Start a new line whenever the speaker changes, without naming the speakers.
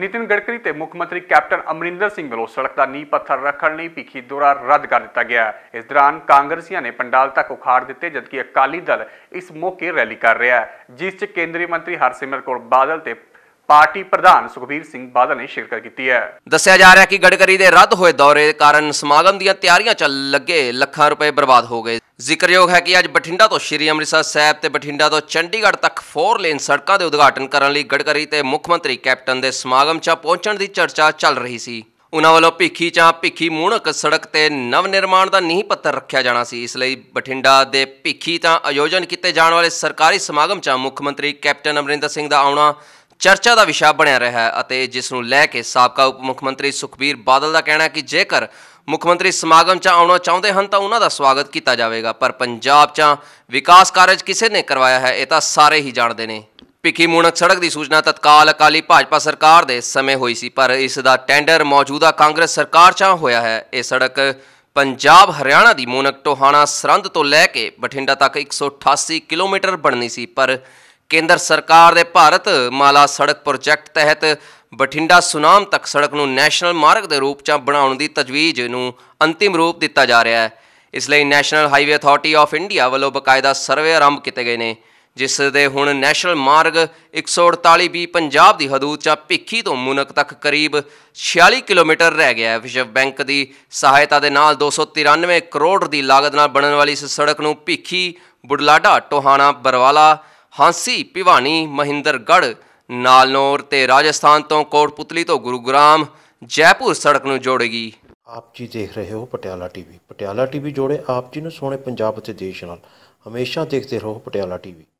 ਨਿਤਿਨ ਗੜਕਰੀ ਤੇ ਮੁੱਖ ਮੰਤਰੀ ਕੈਪਟਨ ਅਮਰਿੰਦਰ ਸਿੰਘ ਵੱਲੋਂ ਸੜਕ ਦਾ ਨੀਂਹ ਪੱਥਰ ਰੱਖਣ ਲਈ ਭੀਖੀ ਦੌਰਾ ਰੱਦ ਕਰ ਦਿੱਤਾ ਗਿਆ ਇਸ ਦੌਰਾਨ ਕਾਂਗਰਸੀਆਂ ਨੇ ਪੰਡਾਲ ਤੱਕ ਉਖਾੜ ਦਿੱਤੇ ਜਦਕਿ ਅਕਾਲੀ ਦਲ ਇਸ ਮੌਕੇ ਰੈਲੀ ਕਰ ਰਿਹਾ ਹੈ ਜਿਸ 'ਚ ਕੇਂਦਰੀ ਮੰਤਰੀ ਹਰਸਿਮਰਤ ਕੌਰ ਬਾਦਲ ਤੇ ਪਾਰਟੀ ਪ੍ਰਧਾਨ ਸੁਖਬੀਰ ਸਿੰਘ ਬਾਦਲ ਨੇ ਸ਼ਿਰਕਤ ਕੀਤੀ ਹੈ
ਦੱਸਿਆ ਜਾ ਰਿਹਾ ਕਿ ਗੜਕਰੀ ਦੇ ਰੱਦ ਹੋਏ ਦੌਰੇ ਕਾਰਨ ਸਮਾਗਮ ਦੀਆਂ ਤਿਆਰੀਆਂ ਚੱਲ ਲੱਗੇ ਲੱਖਾਂ ਰੁਪਏ ਬਰਬਾਦ ਹੋ ਗਏ ਜ਼ਿਕਰਯੋਗ ਹੈ ਕਿ ਅੱਜ ਬਠਿੰਡਾ ਤੋਂ ਸ਼੍ਰੀ ਅੰਮ੍ਰਿਤਸਰ ਸਾਹਿਬ ਤੇ ਬਠਿੰਡਾ ਤੋਂ ਚੰਡੀਗੜ੍ਹ ਤੱਕ 4 ਲੇਨ ਸੜਕਾਂ ਦੇ ਉਦਘਾਟਨ ਕਰਨ ਲਈ ਗੜਕਰੀ ਤੇ ਮੁੱਖ ਮੰਤਰੀ ਕੈਪਟਨ ਦੇ ਸਮਾਗਮ 'ਚ ਪਹੁੰਚਣ ਦੀ ਚਰਚਾ ਚੱਲ ਰਹੀ ਸੀ ਉਹਨਾਂ ਵੱਲੋਂ ਭਿੱਖੀ ਚਾਂ ਭਿੱਖੀ ਮੂਣਕ ਸੜਕ ਤੇ ਨਵ ਨਿਰਮਾਣ ਦਾ ਨੀਂਹ ਪੱਥਰ ਰੱਖਿਆ ਜਾਣਾ ਸੀ ਇਸ ਲਈ ਬਠਿੰਡਾ ਦੇ ਭਿੱਖੀ ਤਾਂ ਆਯੋਜਨ ਕੀਤੇ ਜਾਣ ਵਾਲੇ ਸਰਕਾਰੀ ਸਮਾਗਮ 'ਚ ਮੁੱਖ ਮੰਤਰੀ ਕੈਪਟਨ ਅਮਰਿੰਦਰ ਸਿੰਘ ਦਾ ਆਉਣਾ ਚਰਚਾ ਦਾ ਵਿਸ਼ਾ ਬਣਿਆ ਰਿਹਾ ਹੈ ਅਤੇ ਜਿਸ ਨੂੰ ਲੈ ਕੇ ਸਾਬਕਾ ਉਪ ਮੁੱਖ ਮੰਤਰੀ ਸੁਖਬੀਰ ਬਾਦਲ ਦਾ ਕਹਿਣਾ ਹੈ ਕਿ ਜੇਕਰ ਮੁੱਖ ਮੰਤਰੀ ਸਮਾਗਮ 'ਚ ਆਉਣਾ ਚਾਹੁੰਦੇ ਹਨ ਤਾਂ ਉਹਨਾਂ ਦਾ ਸਵਾਗਤ ਕੀਤਾ ਜਾਵੇਗਾ ਪਰ ਪੰਜਾਬ 'ਚ ਵਿਕਾਸ ਕਾਰਜ ਕਿਸੇ ਨੇ ਕਰਵਾਇਆ ਹੈ ਇਹ ਤਾਂ ਸਾਰੇ ਹੀ ਜਾਣਦੇ ਨੇ ਪਿੱਕੀ ਮੂਣਕ ਸੜਕ ਦੀ ਸੂਚਨਾ ਤਤਕਾਲ ਅਕਾਲੀ ਭਾਜਪਾ ਸਰਕਾਰ ਦੇ ਸਮੇਂ ਹੋਈ ਸੀ ਪਰ ਇਸ ਦਾ ਟੈਂਡਰ ਮੌਜੂਦਾ ਕਾਂਗਰਸ ਸਰਕਾਰ 'ਚ ਹੋਇਆ ਹੈ ਇਹ ਸੜਕ ਪੰਜਾਬ ਹਰਿਆਣਾ ਦੀ ਮੂਣਕ ਟੋਹਾਣਾ ਸਰੰਦ ਤੋਂ ਲੈ ਕੇ ਬਠਿੰਡਾ ਤੱਕ 188 ਕਿਲੋਮੀਟਰ ਬਣਨੀ ਸੀ ਪਰ ਕੇਂਦਰ ਸਰਕਾਰ ਦੇ ਭਾਰਤ ਮਾਲਾ ਸੜਕ ਪ੍ਰੋਜੈਕਟ ਤਹਿਤ ਬਠਿੰਡਾ ਸੁਨਾਮ ਤੱਕ ਸੜਕ ਨੂੰ ਨੈਸ਼ਨਲ ਮਾਰਗ ਦੇ ਰੂਪ 'ਚ ਬਣਾਉਣ ਦੀ ਤਜਵੀਜ਼ ਨੂੰ ਅੰਤਿਮ ਰੂਪ ਦਿੱਤਾ ਜਾ ਰਿਹਾ ਹੈ ਇਸ ਲਈ national highway authority of India ਵੱਲੋਂ ਬਕਾਇਦਾ ਸਰਵੇ ਆਰੰਭ ਕੀਤੇ ਗਏ ਨੇ ਜਿਸ ਦੇ ਹੁਣ ਨੈਸ਼ਨਲ ਮਾਰਗ 148 ਬੀ ਪੰਜਾਬ ਦੀ ਹਦੂਦ 'ਚ ਭਿੱਖੀ ਤੋਂ ਮੁਨਕ ਤੱਕ ਕਰੀਬ 46 ਕਿਲੋਮੀਟਰ ਰਹਿ ਗਿਆ ਹੈ ਵਿਸ਼ਵ ਬੈਂਕ ਦੀ ਸਹਾਇਤਾ ਦੇ ਨਾਲ 293 ਕਰੋੜ ਦੀ ਲਾਗਤ ਨਾਲ ਬਣਨ ਵਾਲੀ ਇਸ ਸੜਕ ਨੂੰ ਭਿੱਖੀ ਬੁਢਲਾਡਾ ਟੋਹਾਣਾ ਬਰਵਾਲਾ ਹਾਂਸੀ ਭਿਵਾਨੀ ਮਹਿੰਦਰਗੜ੍ਹ ਨਾਲਨੌਰ ਤੇ ਰਾਜਸਥਾਨ ਤੋਂ ਕੋਟਪੁਤਲੀ ਤੋਂ ਗੁਰੂਗ੍ਰਾਮ ਜੈਪੁਰ ਸੜਕ ਨੂੰ ਜੋੜੇਗੀ ਆਪ ਜੀ ਦੇਖ ਰਹੇ ਹੋ ਪਟਿਆਲਾ ਟੀਵੀ ਪਟਿਆਲਾ ਟੀਵੀ ਜੋੜੇ ਆਪ ਜੀ ਨੂੰ ਸੋਹਣੇ ਪੰਜਾਬ ਅਤੇ ਦੇਸ਼ ਨਾਲ ਹਮੇਸ਼ਾ ਦੇਖਦੇ ਰਹੋ ਪਟਿਆਲਾ ਟੀਵੀ